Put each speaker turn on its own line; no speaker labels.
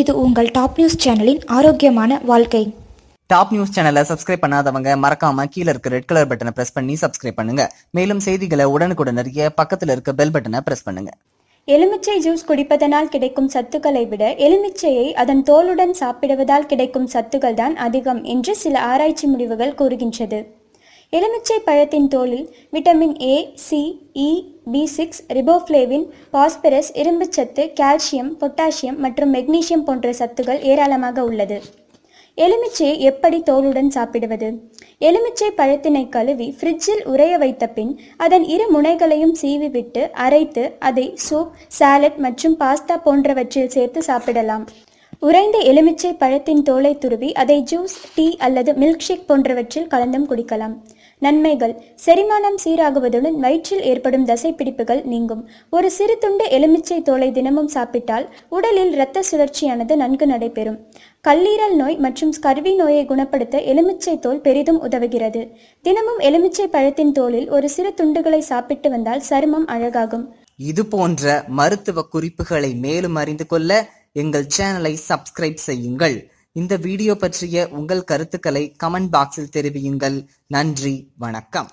இது உங்கள் top news சேனலின் ஆரோக்கியமான வாழ்க்கை
டாப் நியூஸ் சேனலை சப்ஸ்கிரைப் பண்ணாதவங்க மறக்காம கீழே இருக்க ரெட் கலர் பட்டனை பிரஸ் பண்ணி சப்ஸ்கிரைப் பண்ணுங்க மேலும் செய்திகளை உடனுக்குடன் அறிய பக்கத்தில் இருக்க பெல் பட்டனை பிரஸ் பண்ணுங்க
எலுமிச்சை ஜூஸ் குடிப்பதனால் கிடைக்கும் சத்துக்களை விட எலுமிச்சையை அதன் தோலுடன் சாப்பிடுவதால் கிடைக்கும் சத்துக்கள் தான் அதிகம் என்று சில ஆராய்ச்சி முடிவுகள் கூறுகின்றது எலுமிச்சை பழத்தின் தோலில் vitamin A C E B six riboflavin phosphorus இரும்புச்சத்து கால்சியம் பொட்டாசியம் மற்றும் மெக்னீசியம் போன்ற சத்துகள் ஏராளமாக உள்ளது எலுமிச்சையை எப்படி தோலுடன் சாப்பிடுவது எலுமிச்சை பழத்தினை கழுவி ஃப்ரிட்ஜில் உறைய வைத்த பின் அதன் இரு முனைகளையும் சீவி விட்டு அரைத்து அதை சூப் சாலட் மற்றும் பாஸ்தா போன்றவற்றில் சேர்த்து சாப்பிடலாம் உறைந்த எலுமிச்சை பழத்தின் தோலை துருவி அதை ஜூஸ் டீ அல்லது மில்க்ஷேக் போன்றவற்றில் கலந்தும் குடிக்கலாம் நன்மைகள் செரிமானம் சீராகுவதுடன் வயிற்றில் ஏற்படும் தசைப்பிடிப்புகள் நீங்கும் ஒரு சிறு துண்டு எலுமிச்சை தோலை தினமும் சாப்பிட்டால் உடலில் இரத்த சுழற்சியானது நன்கு நடைபெறும் கல்லீரல் நோய் மற்றும் ஸ்கர்வி நோயை குணப்படுத்த எலுமிச்சை தோல் பெரிதும் உதவுகிறது தினமும் எலுமிச்சை பழத்தின் தோலில் ஒரு சிறு துண்டுகளை சாப்பிட்டு வந்தால்
சருமம் அழகாகும் இது போன்ற மருத்துவ குறிப்புகளை மேலும் அறிந்து கொள்ள எங்கள் சேனலை சப்ஸ்கிரைப் செய்யுங்கள் இந்த வீடியோ பற்றிய உங்கள் கருத்துக்களை கமெண்ட் பாக்ஸில் தெரிவியுங்கள் நன்றி வணக்கம்